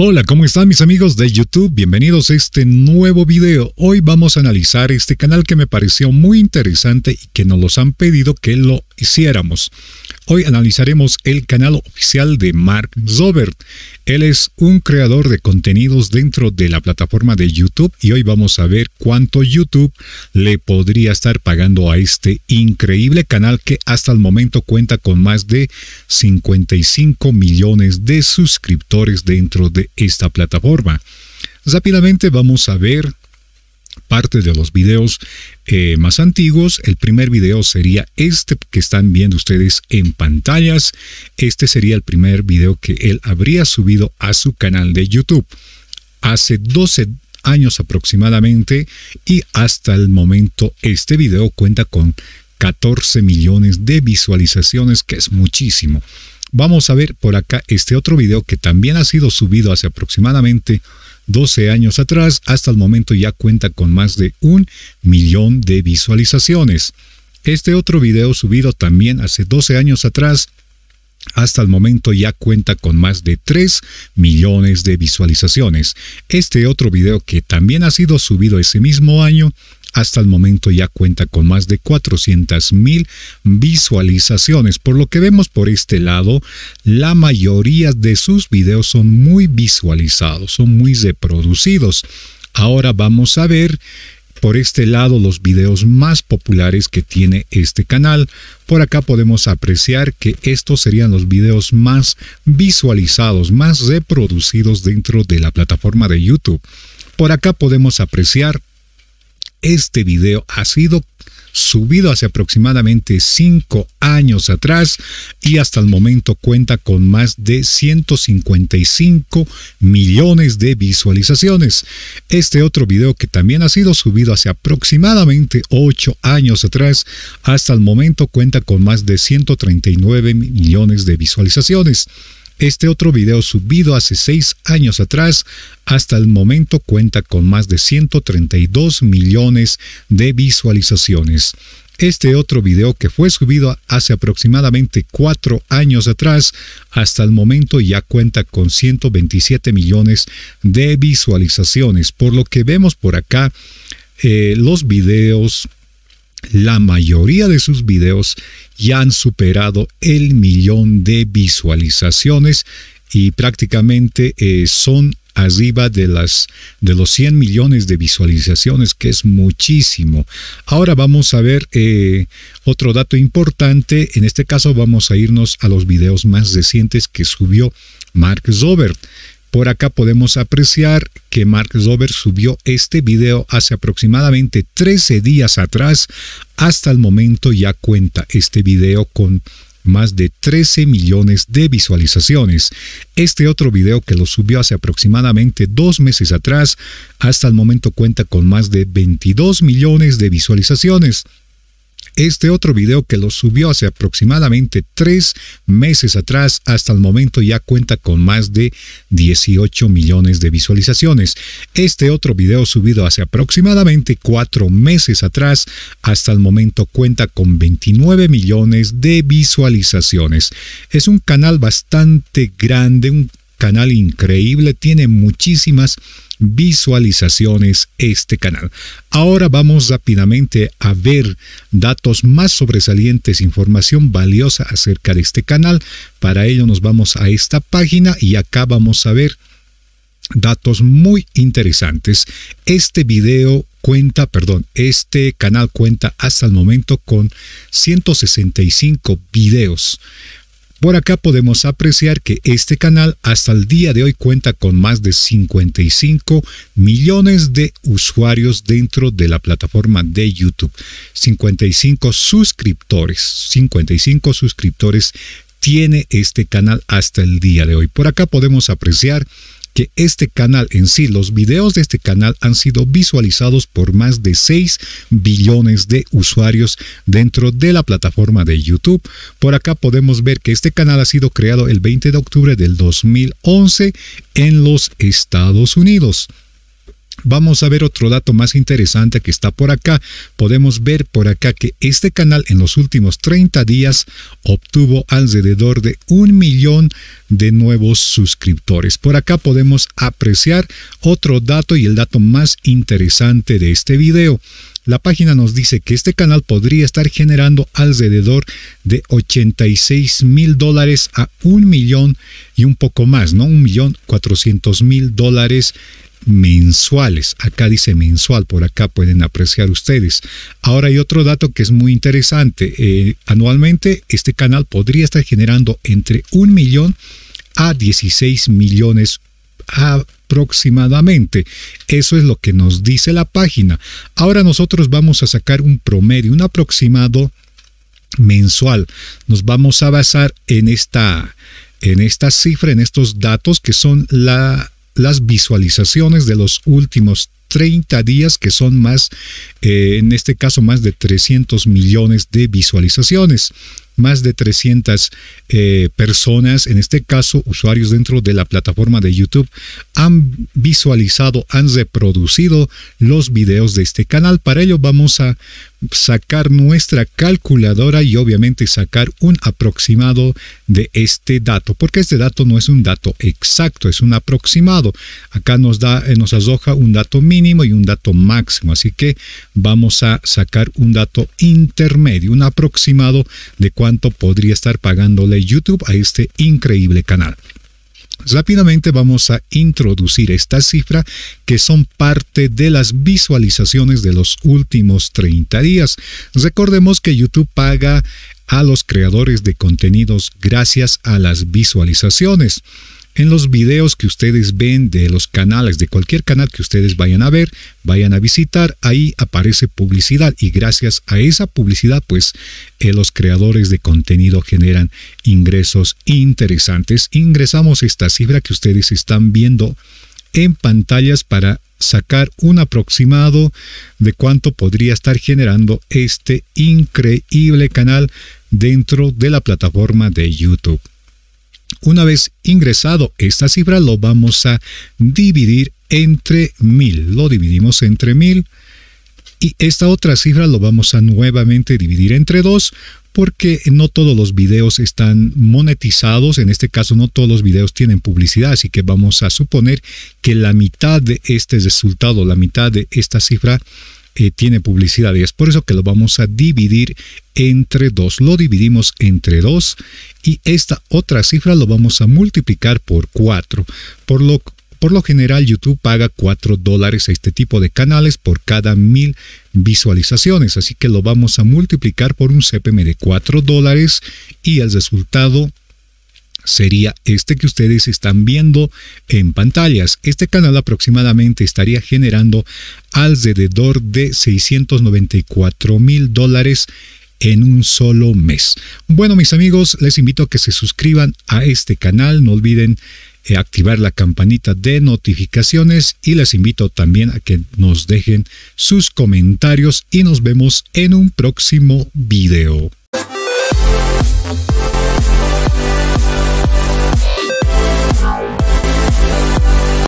Hola, ¿cómo están mis amigos de YouTube? Bienvenidos a este nuevo video. Hoy vamos a analizar este canal que me pareció muy interesante y que nos los han pedido que lo hiciéramos. Hoy analizaremos el canal oficial de Mark Zobert. Él es un creador de contenidos dentro de la plataforma de YouTube y hoy vamos a ver cuánto YouTube le podría estar pagando a este increíble canal que hasta el momento cuenta con más de 55 millones de suscriptores dentro de esta plataforma. Rápidamente vamos a ver parte de los videos eh, más antiguos. El primer video sería este que están viendo ustedes en pantallas. Este sería el primer video que él habría subido a su canal de YouTube. Hace 12 años aproximadamente y hasta el momento este video cuenta con 14 millones de visualizaciones, que es muchísimo. Vamos a ver por acá este otro video que también ha sido subido hace aproximadamente 12 años atrás. Hasta el momento ya cuenta con más de un millón de visualizaciones. Este otro video subido también hace 12 años atrás hasta el momento ya cuenta con más de 3 millones de visualizaciones. Este otro video que también ha sido subido ese mismo año hasta el momento ya cuenta con más de 400.000 visualizaciones, por lo que vemos por este lado, la mayoría de sus videos son muy visualizados, son muy reproducidos. Ahora vamos a ver por este lado los videos más populares que tiene este canal. Por acá podemos apreciar que estos serían los videos más visualizados, más reproducidos dentro de la plataforma de YouTube. Por acá podemos apreciar este video ha sido subido hace aproximadamente 5 años atrás y hasta el momento cuenta con más de 155 millones de visualizaciones. Este otro video que también ha sido subido hace aproximadamente 8 años atrás, hasta el momento cuenta con más de 139 millones de visualizaciones. Este otro video subido hace 6 años atrás hasta el momento cuenta con más de 132 millones de visualizaciones. Este otro video que fue subido hace aproximadamente 4 años atrás, hasta el momento ya cuenta con 127 millones de visualizaciones, por lo que vemos por acá eh, los videos la mayoría de sus videos ya han superado el millón de visualizaciones y prácticamente eh, son arriba de, las, de los 100 millones de visualizaciones, que es muchísimo. Ahora vamos a ver eh, otro dato importante. En este caso vamos a irnos a los videos más recientes que subió Mark Zobert. Por acá podemos apreciar que Mark Robert subió este video hace aproximadamente 13 días atrás. Hasta el momento ya cuenta este video con más de 13 millones de visualizaciones. Este otro video que lo subió hace aproximadamente dos meses atrás, hasta el momento cuenta con más de 22 millones de visualizaciones este otro video que lo subió hace aproximadamente tres meses atrás, hasta el momento ya cuenta con más de 18 millones de visualizaciones. Este otro video subido hace aproximadamente cuatro meses atrás, hasta el momento cuenta con 29 millones de visualizaciones. Es un canal bastante grande, un canal increíble, tiene muchísimas visualizaciones este canal. Ahora vamos rápidamente a ver datos más sobresalientes, información valiosa acerca de este canal. Para ello nos vamos a esta página y acá vamos a ver datos muy interesantes. Este video cuenta, perdón, este canal cuenta hasta el momento con 165 videos por acá podemos apreciar que este canal hasta el día de hoy cuenta con más de 55 millones de usuarios dentro de la plataforma de YouTube. 55 suscriptores, 55 suscriptores tiene este canal hasta el día de hoy. Por acá podemos apreciar este canal en sí, los videos de este canal han sido visualizados por más de 6 billones de usuarios dentro de la plataforma de YouTube. Por acá podemos ver que este canal ha sido creado el 20 de octubre del 2011 en los Estados Unidos. Vamos a ver otro dato más interesante que está por acá. Podemos ver por acá que este canal en los últimos 30 días obtuvo alrededor de un millón de nuevos suscriptores. Por acá podemos apreciar otro dato y el dato más interesante de este video la página nos dice que este canal podría estar generando alrededor de 86 mil dólares a un millón y un poco más, ¿no? Un millón cuatrocientos mil dólares mensuales. Acá dice mensual, por acá pueden apreciar ustedes. Ahora hay otro dato que es muy interesante. Eh, anualmente este canal podría estar generando entre un millón a 16 millones aproximadamente. Eso es lo que nos dice la página. Ahora nosotros vamos a sacar un promedio, un aproximado mensual. Nos vamos a basar en esta, en esta cifra, en estos datos que son la, las visualizaciones de los últimos 30 días que son más, eh, en este caso, más de 300 millones de visualizaciones más de 300 eh, personas, en este caso usuarios dentro de la plataforma de YouTube, han visualizado, han reproducido los videos de este canal. Para ello vamos a sacar nuestra calculadora y obviamente sacar un aproximado de este dato, porque este dato no es un dato exacto, es un aproximado. Acá nos da eh, nos arroja un dato mínimo y un dato máximo, así que vamos a sacar un dato intermedio, un aproximado de cuánto cuánto podría estar pagándole YouTube a este increíble canal. Rápidamente vamos a introducir esta cifra que son parte de las visualizaciones de los últimos 30 días. Recordemos que YouTube paga a los creadores de contenidos gracias a las visualizaciones en los videos que ustedes ven de los canales, de cualquier canal que ustedes vayan a ver, vayan a visitar, ahí aparece publicidad y gracias a esa publicidad pues eh, los creadores de contenido generan ingresos interesantes. Ingresamos esta cifra que ustedes están viendo en pantallas para sacar un aproximado de cuánto podría estar generando este increíble canal dentro de la plataforma de YouTube. Una vez ingresado esta cifra lo vamos a dividir entre 1000. Lo dividimos entre 1000 y esta otra cifra lo vamos a nuevamente dividir entre dos porque no todos los videos están monetizados, en este caso no todos los videos tienen publicidad, así que vamos a suponer que la mitad de este resultado, la mitad de esta cifra eh, tiene publicidad y es por eso que lo vamos a dividir entre dos. Lo dividimos entre dos y esta otra cifra lo vamos a multiplicar por 4, por lo por lo general YouTube paga cuatro dólares a este tipo de canales por cada mil visualizaciones, así que lo vamos a multiplicar por un CPM de 4 dólares y el resultado sería este que ustedes están viendo en pantallas. Este canal aproximadamente estaría generando alrededor de 694 mil dólares en un solo mes. Bueno, mis amigos, les invito a que se suscriban a este canal. No olviden eh, activar la campanita de notificaciones y les invito también a que nos dejen sus comentarios y nos vemos en un próximo video.